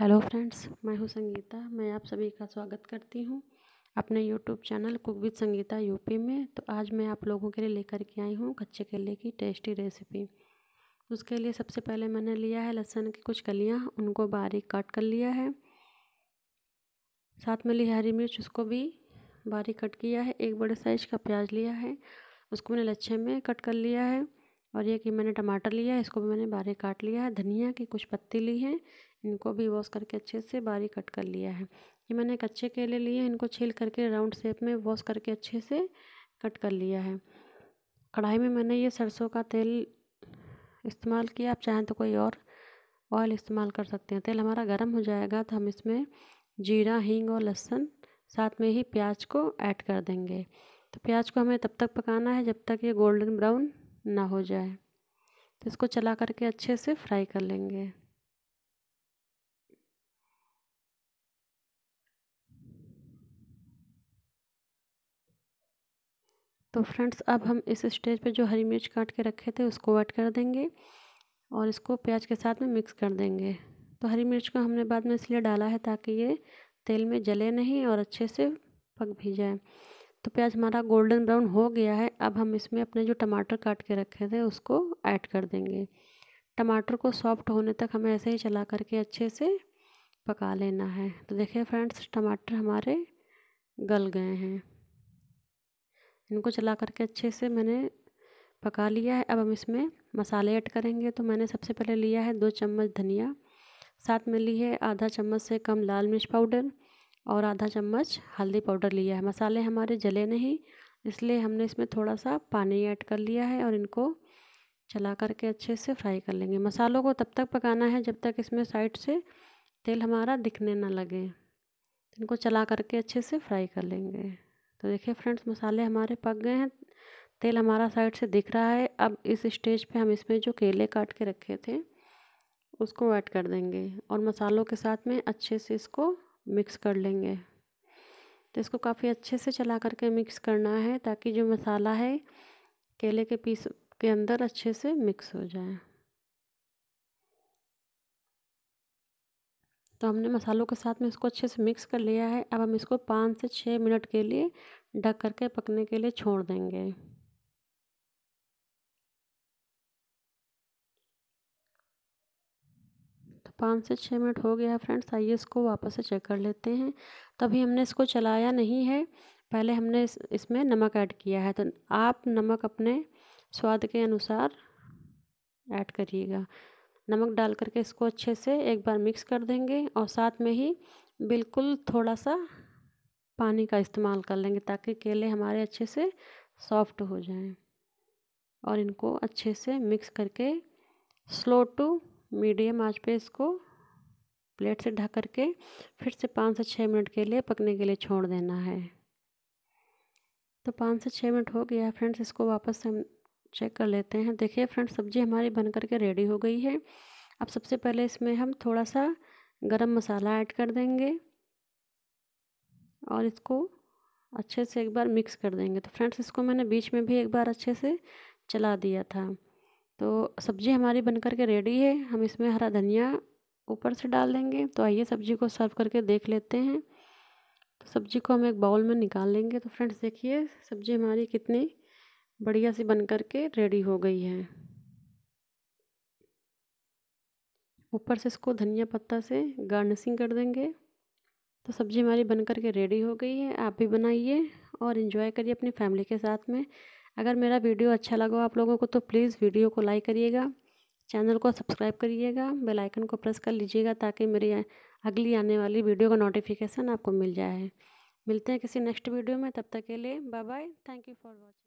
hello friends मैं हूं संगीता मैं आप सभी का स्वागत करती हूं अपने YouTube channel cook with Sangeeta UP में तो आज मैं आप लोगों के लिए लेकर के आई हूं कच्चे केले की टेस्टी रेसिपी उसके लिए सबसे पहले मैंने लिया है लहसुन की कुछ कलियां उनको बारीक कट कर लिया है साथ में ली हरी मिर्च उसको भी बारीक कट किया है एक बड़े साइज का प्याज लिया है उसको मैंने लच्छे में कट कर लिया है और ये कि मैंने टमाटर लिया है इसको भी मैंने बारीक काट लिया है धनिया की कुछ पत्ती ली है इनको भी वॉश करके अच्छे से बारीक कट कर लिया है ये मैंने कच्चे केले लिए हैं इनको छील करके राउंड शेप में वॉश करके अच्छे से कट कर लिया है कढ़ाई में मैंने ये सरसों का तेल इस्तेमाल किया आप चाहें तो कोई और ऑयल इस्तेमाल कर सकते हैं तेल हमारा गर्म हो जाएगा तो हम इसमें जीरा हींग और लहसुन साथ में ही प्याज को ऐड कर देंगे तो प्याज को हमें तब तक पकाना है जब तक ये गोल्डन ब्राउन ना हो जाए तो इसको चला करके अच्छे से फ्राई कर लेंगे तो फ्रेंड्स अब हम इस स्टेज पे जो हरी मिर्च काट के रखे थे उसको ऐड कर देंगे और इसको प्याज के साथ में मिक्स कर देंगे तो हरी मिर्च को हमने बाद में इसलिए डाला है ताकि ये तेल में जले नहीं और अच्छे से पक भी जाए तो प्याज हमारा गोल्डन ब्राउन हो गया है अब हम इसमें अपने जो टमाटर काट के रखे थे उसको ऐड कर देंगे टमाटर को सॉफ्ट होने तक हमें ऐसे ही चला करके अच्छे से पका लेना है तो देखिए फ्रेंड्स टमाटर हमारे गल गए हैं इनको चला करके अच्छे से मैंने पका लिया है अब हम इसमें मसाले ऐड करेंगे तो मैंने सबसे पहले लिया है दो चम्मच धनिया साथ में ली है आधा चम्मच से कम लाल मिर्च पाउडर और आधा चम्मच हल्दी पाउडर लिया है मसाले हमारे जले नहीं इसलिए हमने इसमें थोड़ा सा पानी ऐड कर लिया है और इनको चला करके अच्छे से फ्राई कर लेंगे मसालों को तब तक पकाना है जब तक इसमें साइड से तेल हमारा दिखने ना लगे इनको चला करके अच्छे से फ्राई कर लेंगे तो देखिए फ्रेंड्स मसाले हमारे पक गए हैं तेल हमारा साइड से दिख रहा है अब इस स्टेज पे हम इसमें जो केले काट के रखे थे उसको ऐड कर देंगे और मसालों के साथ में अच्छे से इसको मिक्स कर लेंगे तो इसको काफ़ी अच्छे से चला करके मिक्स करना है ताकि जो मसाला है केले के पीस के अंदर अच्छे से मिक्स हो जाए तो हमने मसालों के साथ में इसको अच्छे से मिक्स कर लिया है अब हम इसको पाँच से छः मिनट के लिए ढक करके पकने के लिए छोड़ देंगे पाँच से छः मिनट हो गया फ्रेंड्स आइए इसको वापस से चेक कर लेते हैं तभी हमने इसको चलाया नहीं है पहले हमने इस इसमें नमक ऐड किया है तो आप नमक अपने स्वाद के अनुसार ऐड करिएगा नमक डाल करके इसको अच्छे से एक बार मिक्स कर देंगे और साथ में ही बिल्कुल थोड़ा सा पानी का इस्तेमाल कर लेंगे ताकि केले हमारे अच्छे से सॉफ्ट हो जाएं और इनको अच्छे से मिक्स करके स्लो टू मीडियम आंच पे इसको प्लेट से ढक करके फिर से पाँच से छः मिनट के लिए पकने के लिए छोड़ देना है तो पाँच से छः मिनट हो गया फ्रेंड्स इसको वापस हम चेक कर लेते हैं देखिए फ्रेंड्स सब्ज़ी हमारी बन करके रेडी हो गई है अब सबसे पहले इसमें हम थोड़ा सा गरम मसाला ऐड कर देंगे और इसको अच्छे से एक बार मिक्स कर देंगे तो फ्रेंड्स इसको मैंने बीच में भी एक बार अच्छे से चला दिया था तो सब्ज़ी हमारी बन करके के रेडी है हम इसमें हरा धनिया ऊपर से डाल देंगे तो आइए सब्ज़ी को सर्व करके देख लेते हैं तो सब्ज़ी को हम एक बाउल में निकाल लेंगे तो फ्रेंड्स देखिए सब्ज़ी हमारी कितनी बढ़िया सी बन कर के रेडी हो गई है ऊपर से इसको धनिया पत्ता से गार्निशिंग कर देंगे तो सब्ज़ी हमारी बन करके के रेडी हो गई है आप भी बनाइए और इन्जॉय करिए अपनी फैमिली के साथ में अगर मेरा वीडियो अच्छा लगा आप लोगों को तो प्लीज़ वीडियो को लाइक करिएगा चैनल को सब्सक्राइब करिएगा बेल आइकन को प्रेस कर लीजिएगा ताकि मेरी अगली आने वाली वीडियो का नोटिफिकेशन आपको मिल जाए मिलते हैं किसी नेक्स्ट वीडियो में तब तक के लिए bye bye thank you for watching